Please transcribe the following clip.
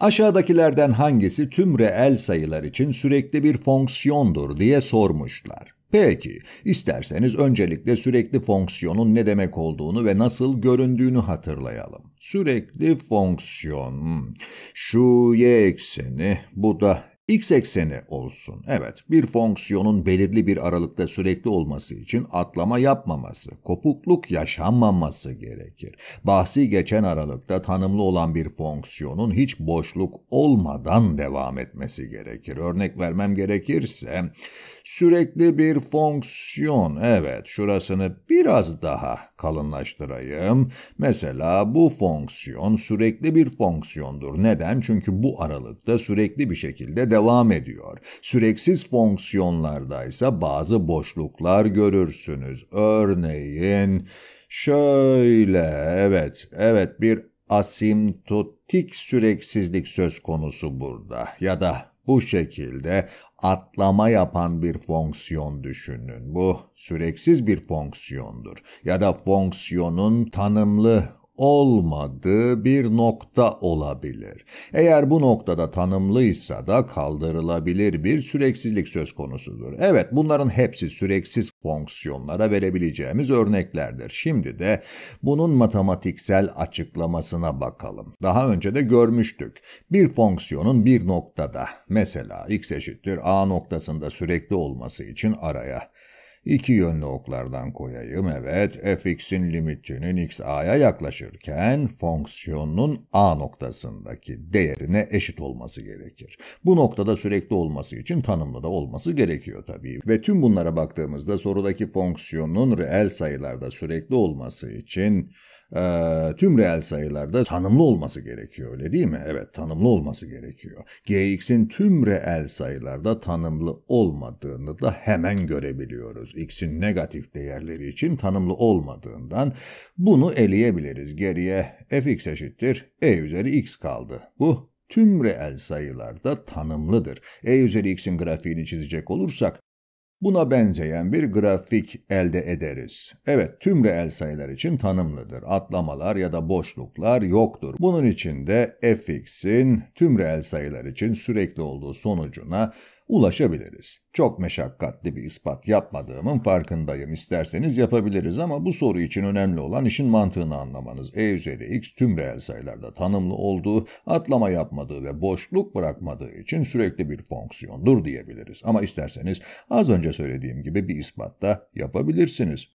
Aşağıdakilerden hangisi tüm reel sayılar için sürekli bir fonksiyondur diye sormuşlar. Peki, isterseniz öncelikle sürekli fonksiyonun ne demek olduğunu ve nasıl göründüğünü hatırlayalım. Sürekli fonksiyon, hmm. şu y ekseni, bu da x ekseni olsun. Evet, bir fonksiyonun belirli bir aralıkta sürekli olması için atlama yapmaması, kopukluk yaşanmaması gerekir. Bahsi geçen aralıkta tanımlı olan bir fonksiyonun hiç boşluk olmadan devam etmesi gerekir. Örnek vermem gerekirse, sürekli bir fonksiyon, evet şurasını biraz daha kalınlaştırayım. Mesela bu fonksiyon sürekli bir fonksiyondur. Neden? Çünkü bu aralıkta sürekli bir şekilde devam ediyor. Süreksiz ise bazı boşluklar görürsünüz. Örneğin şöyle evet evet bir asimptotik süreksizlik söz konusu burada ya da bu şekilde atlama yapan bir fonksiyon düşünün. Bu süreksiz bir fonksiyondur ya da fonksiyonun tanımlı olmadığı bir nokta olabilir. Eğer bu noktada tanımlıysa da kaldırılabilir bir süreksizlik söz konusudur. Evet bunların hepsi süreksiz fonksiyonlara verebileceğimiz örneklerdir. Şimdi de bunun matematiksel açıklamasına bakalım. Daha önce de görmüştük. Bir fonksiyonun bir noktada mesela x eşittir a noktasında sürekli olması için araya İki yönlü oklardan koyayım. Evet, fx'in limitinin xa'ya yaklaşırken fonksiyonun a noktasındaki değerine eşit olması gerekir. Bu noktada sürekli olması için tanımlı da olması gerekiyor tabii. Ve tüm bunlara baktığımızda sorudaki fonksiyonun reel sayılarda sürekli olması için ee, tüm reel sayılarda tanımlı olması gerekiyor öyle değil mi? Evet tanımlı olması gerekiyor. Gx'in tüm reel sayılarda tanımlı olmadığını da hemen görebiliyoruz. X'in negatif değerleri için tanımlı olmadığından bunu eleyebiliriz. Geriye fx eşittir e üzeri x kaldı. Bu tüm reel sayılarda tanımlıdır. E üzeri x'in grafiğini çizecek olursak Buna benzeyen bir grafik elde ederiz. Evet, tüm reel sayılar için tanımlıdır. Atlamalar ya da boşluklar yoktur. Bunun için de fx'in tüm reel sayılar için sürekli olduğu sonucuna ulaşabiliriz. Çok meşakkatli bir ispat yapmadığımın farkındayım. İsterseniz yapabiliriz ama bu soru için önemli olan işin mantığını anlamanız. E üzeri x tüm reel sayılarda tanımlı olduğu, atlama yapmadığı ve boşluk bırakmadığı için sürekli bir fonksiyondur diyebiliriz. Ama isterseniz az önce söylediğim gibi bir ispat da yapabilirsiniz.